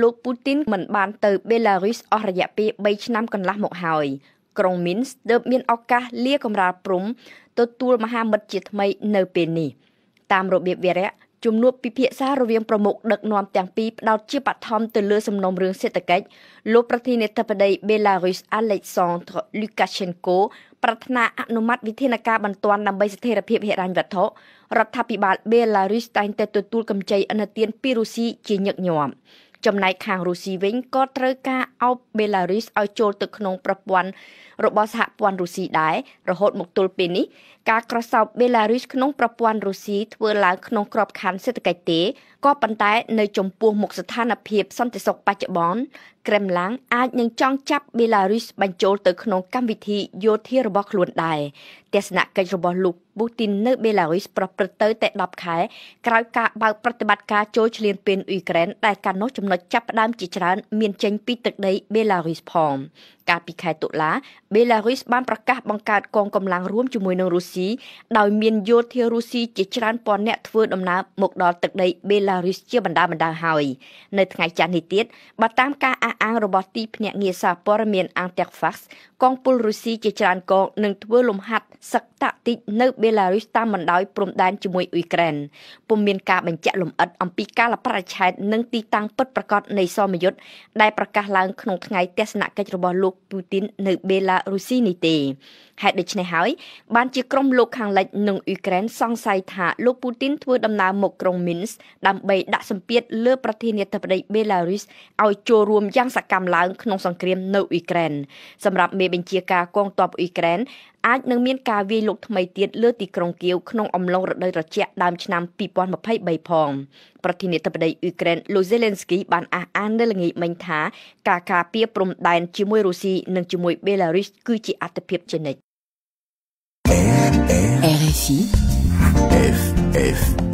លោកពូទីនមិនបានទៅ បេឡារុសអស់រយៈពេល3ឆ្នាំកន្លះមកហើយ ក្រុងមីនស្ទើបមានឱកាសលាកំរាលព្រំទទួលមហាមិត្តជាថ្មីនៅ ពេលនេះតាមរបៀបវរៈជំនួបពិភាក្សារវាងប្រមុខដឹកនាំទាំងពីរផ្ដោតជាបឋមទៅលើ សំណុំរឿងសេដ្ឋកិច្ចលោកប្រធានាធិបតីបេឡារុសអាឡិចសាន់ដ្រលូកាឆេនកូ ប្រាថ្នាអនុម័តវិធានការបន្ទាន់ដើម្បីស្ថិរភាពហិរញ្ញវត្ថុរដ្ឋាភិបាលបេឡារុសតែងតែទទួលកម្ចីអនុទាន ពីរុស្ស៊ីជាញឹកញាប់ចំណែកខាងរុស្ស៊ីវិញក៏ត្រូវការអោបបេឡារុសឲ្យចូលទៅក្នុងប្រព័ន្ធរបស់សហព័ន្ធរុស្ស៊ីដែររហូតមកទល់ពេលនេះការក្រសោបបេឡារុសក្នុងប្រព័ន្ធរុស្ស៊ីធ្វើឡើងក្នុងក្របខ័ណ្ឌសេដ្ឋកិច្ចទេក៏ប៉ុន្តែនៅចំពោះមុខស្ថានភាពសន្តិសុខបច្ចុប្បន្នក្រែមឡាំងអាចនឹងចង់ចាប់បេឡារុសបញ្ចូលទៅក្នុងកម្មវិធីយោធារបស់ខ្លួនដែរទស្សនកិច្ចរបស់លោកពូទីននៅបេឡារុសប្រព្រឹត្តទៅ តែ10ខែក្រោយការបើកប្រតិបត្តិការចូលឈ្លានពានអ៊ុយក្រែនដែលកាលនោះចំណុចចាប់ផ្ដើមជាច្រើន មានចេញ ពីទឹកដីបេឡារុសផងកាលពីខែតុលាបេឡារុសបានប្រកាសបង្កើតកងកម្លាំងរួមជាមួយនឹងរុស្ស៊ីដោយមានយោធារុស្ស៊ីជាច្រើនពាន់នាក់ធ្វើដំណើរមកដល់ទឹកដីបេឡាឡារុសជាបណ្ដាបណ្ដាហើយនៅថ្ងៃច័ន្ទនេះទៀតបើតាមការអះអាងរបស់ទីភ្នាក់ងារសារព័ត៌មាន Antafax កងពលរុស្ស៊ីជាច្រើនកងនឹងធ្វើលំហាត់សឹកតាក់ទិកនៅបេឡារុសតាមបណ្ដោយព្រំដែនជាមួយអ៊ុយក្រែនពុំមានការបញ្ជាក់លម្អិតអំពីកាលបរិច្ឆេទនិងទីតាំងពិតប្រាកដនៃសមយុទ្ធដែលប្រកាសឡើងក្នុងថ្ងៃទស្សនកិច្ចរបស់លោកពូទីននៅបេឡារុស្ស៊ីនេះទេហេតុដូច្នេះហើយបានជាក្រុមលោកខាងលិចនិងអ៊ុយក្រែនសង្ស័យថាលោកពូទីនធ្វើដំណើរមកក្រុងមីនស្កដើម្បីដើម្បីដាក់សម្ពាធលើប្រធានាធិបតីបេឡារុសឲ្យចូលរួមយ៉ាង សកម្មឡើង ក្នុងសង្គ្រាមនៅអ៊ុយក្រែនសម្រាប់មេបញ្ជាការកងទ័ពអ៊ុយក្រែនអាចនឹងមានការវាយលុកថ្មីទៀតលើទីក្រុងគៀវក្នុងអំឡុងរដូវត្រជាក់ដើមឆ្នាំ2023ផង ប្រធានាធិបតីអ៊ុយក្រែនលូសេលេនស្គី បានអះអាងនៅល្ងាចមិញថា ការការពារព្រំដែនជាមួយរុស្ស៊ីនិងជាមួយបេឡារុសគឺជាអត្ថភាពជានិច្ច RFI FFI